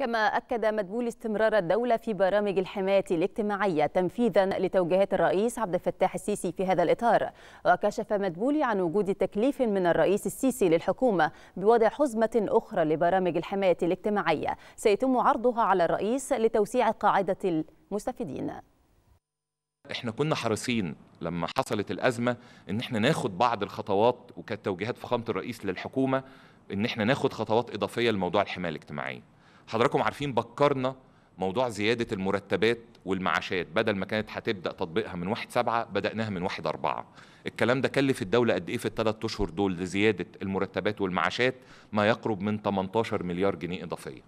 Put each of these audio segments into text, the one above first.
كما أكد مدبول استمرار الدولة في برامج الحماية الاجتماعية تنفيذا لتوجيهات الرئيس عبد الفتاح السيسي في هذا الإطار وكشف مدبولي عن وجود تكليف من الرئيس السيسي للحكومة بوضع حزمة أخرى لبرامج الحماية الاجتماعية سيتم عرضها على الرئيس لتوسيع قاعدة المستفيدين احنا كنا حريصين لما حصلت الازمه ان احنا ناخد بعض الخطوات وكانت توجيهات فخامه الرئيس للحكومه ان احنا ناخد خطوات اضافيه لموضوع الحمايه الاجتماعيه حضراتكم عارفين بكرنا موضوع زيادة المرتبات والمعاشات بدل ما كانت هتبدأ تطبيقها من 1 سبعة بدأناها من 1 أربعة الكلام ده كلف الدولة قد إيه في الثلاث أشهر دول لزيادة المرتبات والمعاشات ما يقرب من 18 مليار جنيه إضافية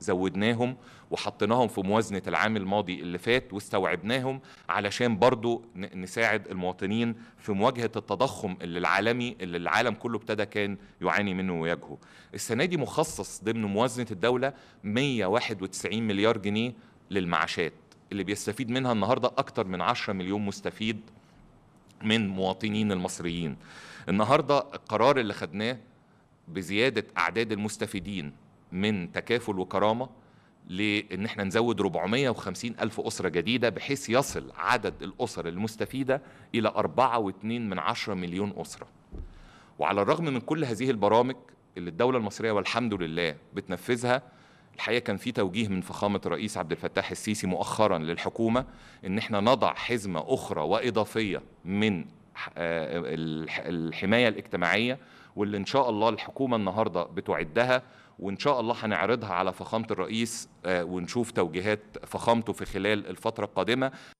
زودناهم وحطيناهم في موازنة العام الماضي اللي فات واستوعبناهم علشان برضو نساعد المواطنين في مواجهة التضخم اللي العالمي اللي العالم كله ابتدى كان يعاني منه ويواجهه السنة دي مخصص ضمن موازنة الدولة 191 مليار جنيه للمعاشات اللي بيستفيد منها النهاردة أكتر من 10 مليون مستفيد من مواطنين المصريين النهاردة القرار اللي خدناه بزيادة أعداد المستفيدين من تكافل وكرامه لان احنا نزود 450 الف اسره جديده بحيث يصل عدد الاسر المستفيده الى 4.2 من 10 مليون اسره. وعلى الرغم من كل هذه البرامج اللي الدوله المصريه والحمد لله بتنفذها الحقيقه كان في توجيه من فخامه الرئيس عبد الفتاح السيسي مؤخرا للحكومه ان احنا نضع حزمه اخرى واضافيه من آه، الحمايه الاجتماعيه واللي ان شاء الله الحكومه النهارده بتعدها وان شاء الله هنعرضها على فخامه الرئيس آه، ونشوف توجيهات فخامته في خلال الفتره القادمه